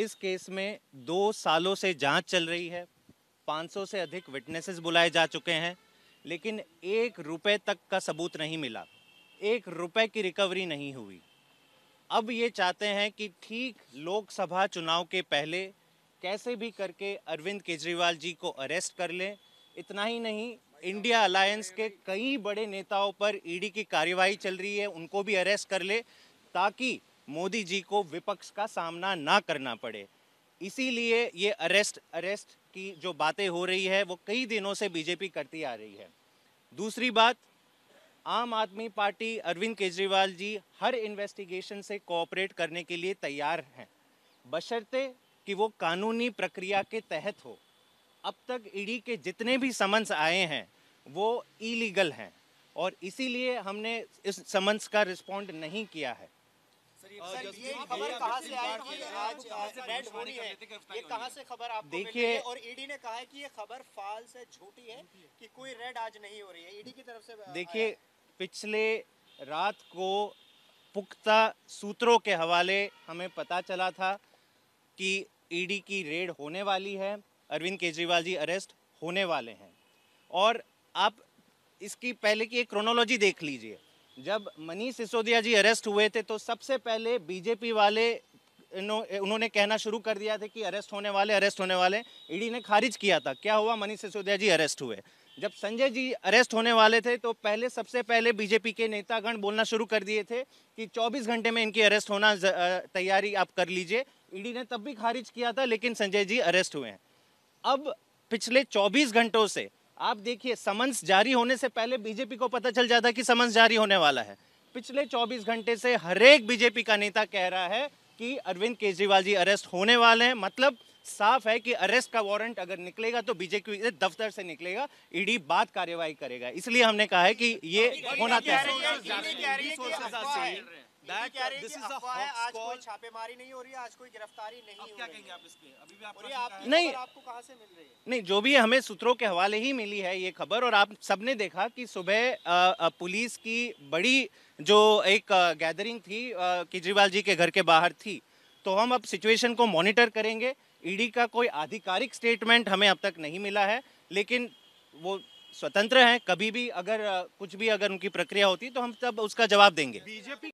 इस केस में दो सालों से जांच चल रही है 500 से अधिक विटनेसेस बुलाए जा चुके हैं लेकिन एक रुपए तक का सबूत नहीं मिला एक रुपए की रिकवरी नहीं हुई अब ये चाहते हैं कि ठीक लोकसभा चुनाव के पहले कैसे भी करके अरविंद केजरीवाल जी को अरेस्ट कर लें इतना ही नहीं इंडिया अलायंस के कई बड़े नेताओं पर ईडी e की कार्रवाई चल रही है उनको भी अरेस्ट कर ले ताकि मोदी जी को विपक्ष का सामना ना करना पड़े इसीलिए ये अरेस्ट अरेस्ट की जो बातें हो रही है वो कई दिनों से बीजेपी करती आ रही है दूसरी बात आम आदमी पार्टी अरविंद केजरीवाल जी हर इन्वेस्टिगेशन से कोऑपरेट करने के लिए तैयार हैं बशर्ते कि वो कानूनी प्रक्रिया के तहत हो अब तक ईडी के जितने भी समन्स आए हैं वो इलीगल हैं और इसीलिए हमने इस समन्स का रिस्पॉन्ड नहीं किया है खबर कहाँ से आई कि आज रेड होनी है ये कहाँ से खबर आपको देखिए और ईडी e ने कहा है कि ये खबर फाल से झूठी है कि कोई रेड आज नहीं हो रही है ईडी e की तरफ से देखिए पिछले रात को पुख्ता सूत्रों के हवाले हमें पता चला था कि ईडी e की रेड होने वाली है अरविंद केजरीवाल जी अरेस्ट होने वाले हैं और आप इसकी पहले की एक क्रोनोलॉजी देख लीजिए जब मनीष सिसोदिया जी अरेस्ट हुए थे तो सबसे पहले बीजेपी वाले उन्होंने कहना शुरू कर दिया था कि अरेस्ट होने वाले अरेस्ट होने वाले ईडी ने खारिज किया था क्या हुआ मनीष सिसोदिया जी अरेस्ट हुए जब संजय जी अरेस्ट होने वाले थे तो पहले सबसे पहले बीजेपी के नेतागण बोलना शुरू कर दिए थे कि 24 घंटे में इनकी अरेस्ट होना तैयारी आप कर लीजिए ईडी ने तब भी खारिज किया था लेकिन संजय जी अरेस्ट हुए हैं अब पिछले 24 घंटों से आप देखिए समन्स जारी होने से पहले बीजेपी को पता चल जाता है कि समन्स जारी होने वाला है पिछले 24 घंटे से हरेक बीजेपी का नेता कह रहा है कि अरविंद केजरीवाल जी अरेस्ट होने वाले हैं मतलब साफ है कि अरेस्ट का वारंट अगर निकलेगा तो बीजेपी दफ्तर से निकलेगा ईडी बाद कार्यवाही करेगा इसलिए हमने कहा है कि ये होना चाहिए आज कोई छापेमारी नहीं हो रही है आज कोई गिरफ्तारी नहीं हो क्या कहेंगे आप इस पे अभी भी नहीं आपको कहां से मिल रही है नहीं जो भी हमें सूत्रों के हवाले ही मिली है ये खबर और आप सबने देखा कि सुबह पुलिस की बड़ी जो एक गैदरिंग थी केजरीवाल जी के घर के बाहर थी तो हम अब सिचुएशन को मॉनिटर करेंगे ईडी e का कोई आधिकारिक स्टेटमेंट हमें अब तक नहीं मिला है लेकिन वो स्वतंत्र हैं कभी भी अगर कुछ भी अगर उनकी प्रक्रिया होती तो हम तब उसका जवाब देंगे बीजेपी